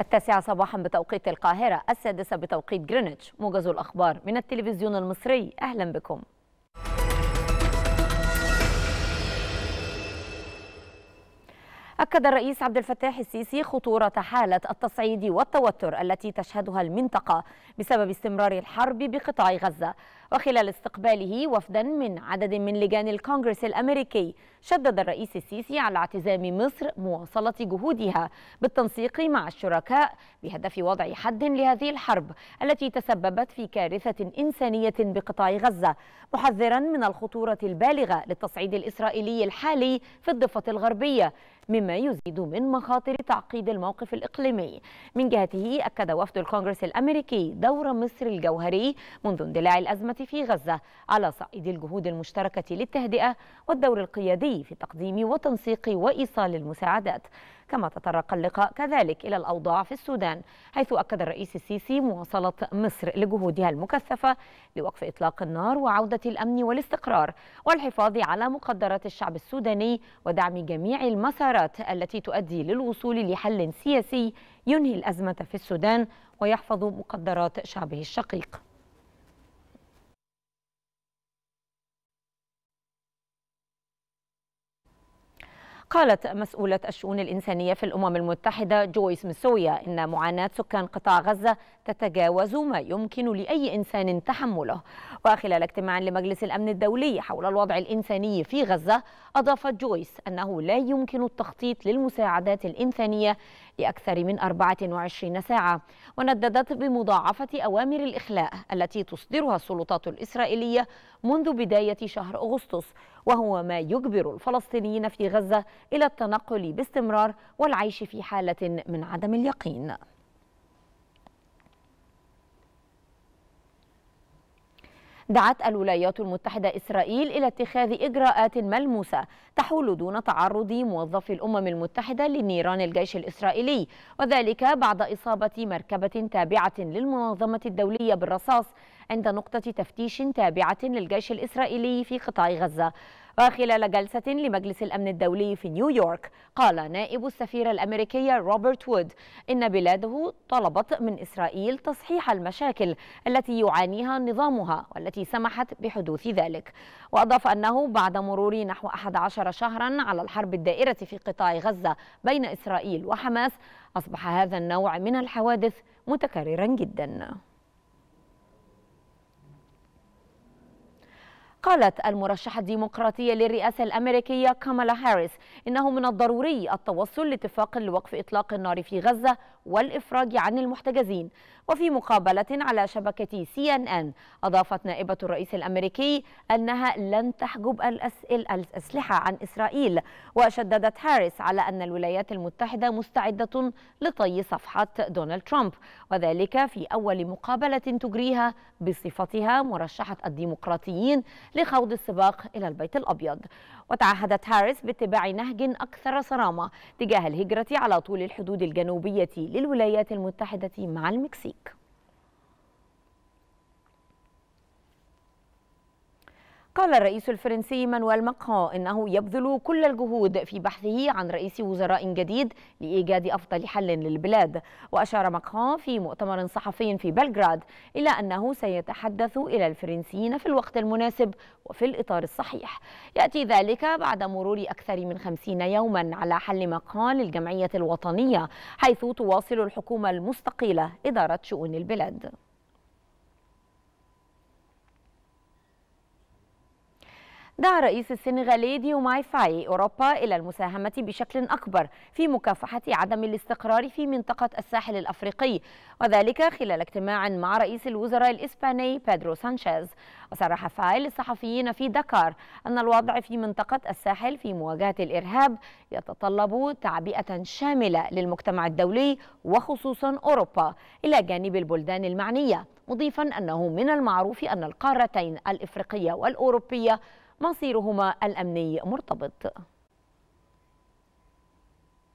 التاسعة صباحا بتوقيت القاهرة السادسة بتوقيت جرينتش موجز الأخبار من التلفزيون المصري أهلا بكم أكد الرئيس عبد الفتاح السيسي خطورة حالة التصعيد والتوتر التي تشهدها المنطقة بسبب استمرار الحرب بقطاع غزة وخلال استقباله وفدا من عدد من لجان الكونغرس الأمريكي شدد الرئيس السيسي على اعتزام مصر مواصلة جهودها بالتنسيق مع الشركاء بهدف وضع حد لهذه الحرب التي تسببت في كارثة إنسانية بقطاع غزة محذرا من الخطورة البالغة للتصعيد الإسرائيلي الحالي في الضفة الغربية مما يزيد من مخاطر تعقيد الموقف الإقليمي من جهته أكد وفد الكونغرس الأمريكي دور مصر الجوهري منذ اندلاع الأزمة في غزة على صعيد الجهود المشتركة للتهدئة والدور القيادي في تقديم وتنسيق وإيصال المساعدات كما تطرق اللقاء كذلك إلى الأوضاع في السودان حيث أكد الرئيس السيسي مواصلة مصر لجهودها المكثفة لوقف إطلاق النار وعودة الأمن والاستقرار والحفاظ على مقدرات الشعب السوداني ودعم جميع المسارات التي تؤدي للوصول لحل سياسي ينهي الأزمة في السودان ويحفظ مقدرات شعبه الشقيق قالت مسؤولة الشؤون الإنسانية في الأمم المتحدة جويس مسويا إن معاناة سكان قطاع غزة تتجاوز ما يمكن لأي إنسان تحمله وخلال اجتماع لمجلس الأمن الدولي حول الوضع الإنساني في غزة أضافت جويس أنه لا يمكن التخطيط للمساعدات الإنسانية لأكثر من 24 ساعة ونددت بمضاعفة أوامر الإخلاء التي تصدرها السلطات الإسرائيلية منذ بداية شهر أغسطس وهو ما يجبر الفلسطينيين في غزة إلى التنقل باستمرار والعيش في حالة من عدم اليقين دعت الولايات المتحدة إسرائيل إلى اتخاذ إجراءات ملموسة تحول دون تعرض موظفي الأمم المتحدة لنيران الجيش الإسرائيلي وذلك بعد إصابة مركبة تابعة للمنظمة الدولية بالرصاص عند نقطة تفتيش تابعة للجيش الإسرائيلي في قطاع غزة فخلال جلسة لمجلس الأمن الدولي في نيويورك قال نائب السفير الأمريكية روبرت وود إن بلاده طلبت من إسرائيل تصحيح المشاكل التي يعانيها نظامها والتي سمحت بحدوث ذلك وأضاف أنه بعد مرور نحو 11 شهرا على الحرب الدائرة في قطاع غزة بين إسرائيل وحماس أصبح هذا النوع من الحوادث متكررا جدا قالت المرشحة الديمقراطية للرئاسة الأمريكية كامالا هاريس إنه من الضروري التوصل لاتفاق لوقف إطلاق النار في غزة والإفراج عن المحتجزين وفي مقابلة على شبكة سي ان ان أضافت نائبة الرئيس الأمريكي أنها لن تحجب الأسلحة عن إسرائيل وشددت هاريس على أن الولايات المتحدة مستعدة لطي صفحة دونالد ترامب وذلك في أول مقابلة تجريها بصفتها مرشحة الديمقراطيين لخوض السباق إلى البيت الأبيض وتعهدت هاريس باتباع نهج أكثر صرامة تجاه الهجرة على طول الحدود الجنوبية للولايات المتحدة مع المكسيك قال الرئيس الفرنسي مانويل ماكرون انه يبذل كل الجهود في بحثه عن رئيس وزراء جديد لايجاد افضل حل للبلاد واشار ماكرون في مؤتمر صحفي في بلغراد الى انه سيتحدث الى الفرنسيين في الوقت المناسب وفي الاطار الصحيح ياتي ذلك بعد مرور اكثر من خمسين يوما على حل ماكرون للجمعيه الوطنيه حيث تواصل الحكومه المستقيله اداره شؤون البلاد دعا الرئيس السنغالي ديوماي فاي أوروبا إلى المساهمة بشكل أكبر في مكافحة عدم الاستقرار في منطقة الساحل الأفريقي وذلك خلال اجتماع مع رئيس الوزراء الإسباني بيدرو سانشيز وصرح فاي للصحفيين في دكار أن الوضع في منطقة الساحل في مواجهة الإرهاب يتطلب تعبئة شاملة للمجتمع الدولي وخصوصا أوروبا إلى جانب البلدان المعنية مضيفا أنه من المعروف أن القارتين الإفريقية والأوروبية مصيرهما الأمني مرتبط